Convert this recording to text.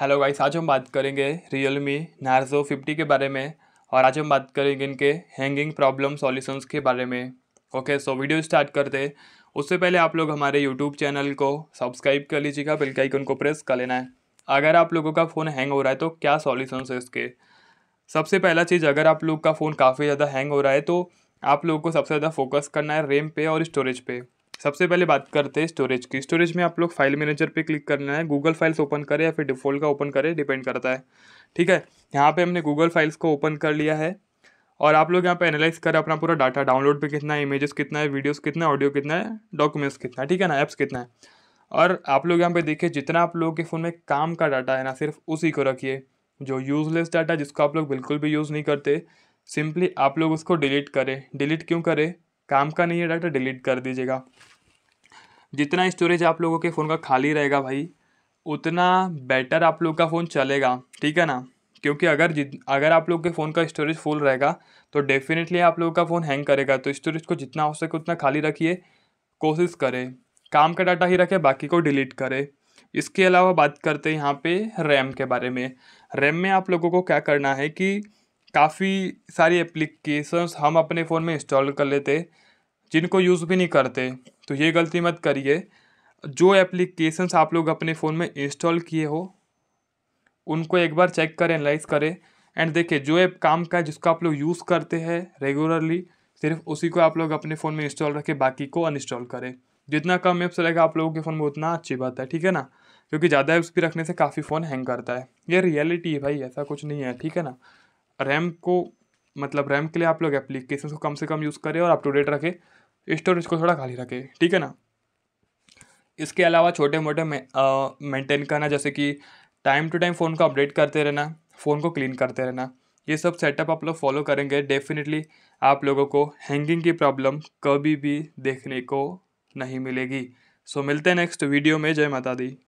hello guys आज हम बात करेंगे रियलमी नार्जो फिफ्टी के बारे में और आज हम बात करेंगे इनके हैंगिंग प्रॉब्लम सॉल्यूशंस के बारे में ओके सो वीडियो स्टार्ट करते उससे पहले आप लोग हमारे यूट्यूब चैनल को सब्सक्राइब कर लीजिएगा बिल आइकन को प्रेस कर लेना है अगर आप लोगों का फ़ोन हैंग हो रहा है तो क्या सॉल्यूशंस है इसके सबसे पहला चीज़ अगर आप लोग का फ़ोन काफ़ी ज़्यादा हैंग हो रहा है तो आप लोगों को सबसे ज़्यादा फोकस करना है रेम पे और स्टोरेज पे सबसे पहले बात करते हैं स्टोरेज की स्टोरेज में आप लोग फाइल मैनेजर पे क्लिक करना है गूगल फाइल्स ओपन करें या फिर डिफ़ॉल्ट का ओपन करें डिपेंड करता है ठीक है यहाँ पे हमने गूगल फाइल्स को ओपन कर लिया है और आप लोग यहाँ पे एनालाइज करें अपना पूरा डाटा डाउनलोड पे कितना है इमेजेस कितना है वीडियोज़ कितना है ऑडियो कितना है डॉक्यूमेंट्स कितना है ठीक है ना ऐप्स कितना है और आप लोग यहाँ पे देखिए जितना आप लोगों के फ़ोन में काम का डाटा है ना सिर्फ उसी को रखिए जो यूज़लेस डाटा जिसको आप लोग बिल्कुल भी यूज़ नहीं करते सिंपली आप लोग उसको डिलीट करें डिलीट क्यों करें काम का नहीं है डाटा डिलीट कर दीजिएगा जितना स्टोरेज आप लोगों के फ़ोन का खाली रहेगा भाई उतना बेटर आप लोग का फ़ोन चलेगा ठीक है ना क्योंकि अगर जित अगर आप लोग के फ़ोन का स्टोरेज फुल रहेगा तो डेफिनेटली आप लोगों का फ़ोन हैंग करेगा तो स्टोरेज को जितना हो सके उतना खाली रखिए कोशिश करें काम का डाटा ही रखें बाकी को डिलीट करें इसके अलावा बात करते हैं यहाँ पे रैम के बारे में रैम में आप लोगों को क्या करना है कि काफ़ी सारी एप्लीकेशंस हम अपने फ़ोन में इंस्टॉल कर लेते जिनको यूज़ भी नहीं करते तो ये गलती मत करिए जो एप्लीकेशंस आप लोग अपने फ़ोन में इंस्टॉल किए हो उनको एक बार चेक करें एनालाइज करें एंड देखिए जो ऐप काम का है जिसको आप लोग यूज़ करते हैं रेगुलरली सिर्फ उसी को आप लोग अपने फ़ोन में इंस्टॉल रखें बाकी को अनइंस्टॉल करें जितना कम ऐप्स रहेगा आप लोगों के फ़ोन में उतना अच्छी बात है ठीक है ना क्योंकि ज़्यादा ऐप्स भी रखने से काफ़ी फ़ोन हैंग करता है ये रियलिटी है भाई ऐसा कुछ नहीं है ठीक है ना रैम को मतलब रैम के लिए आप लोग एप्लीकेशन को कम से कम यूज़ करें और अप टू डेट रखें स्टोरेज को थोड़ा खाली रखे ठीक है ना इसके अलावा छोटे मोटे मेंटेन करना जैसे कि टाइम टू टाइम फ़ोन को अपडेट करते रहना फ़ोन को क्लीन करते रहना ये सब सेटअप आप लोग फॉलो करेंगे डेफिनेटली आप लोगों को हैंगिंग की प्रॉब्लम कभी भी देखने को नहीं मिलेगी सो मिलते हैं नेक्स्ट वीडियो में जय माता दी